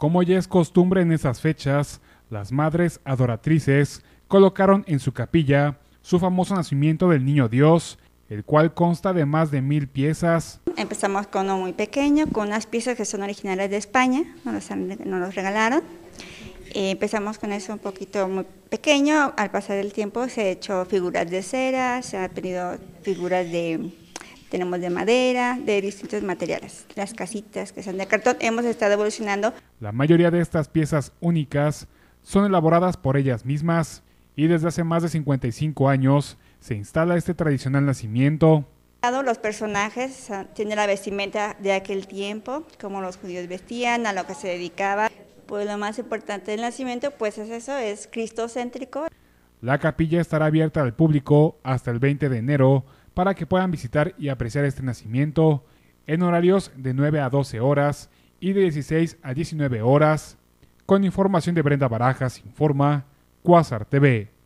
Como ya es costumbre en esas fechas, las madres adoratrices colocaron en su capilla su famoso nacimiento del niño Dios, el cual consta de más de mil piezas. Empezamos con uno muy pequeño, con unas piezas que son originales de España, nos los, regalaron. Eh, empezamos con eso un poquito muy pequeño, al pasar el tiempo se ha hecho figuras de cera, se han pedido figuras de tenemos de madera, de distintos materiales. Las casitas que son de cartón hemos estado evolucionando. La mayoría de estas piezas únicas son elaboradas por ellas mismas y desde hace más de 55 años se instala este tradicional nacimiento. Los personajes tienen la vestimenta de aquel tiempo, como los judíos vestían, a lo que se dedicaba. Pues lo más importante del nacimiento, pues es eso, es cristocéntrico. La capilla estará abierta al público hasta el 20 de enero para que puedan visitar y apreciar este nacimiento en horarios de 9 a 12 horas y de 16 a 19 horas, con información de Brenda Barajas, informa Quasar TV.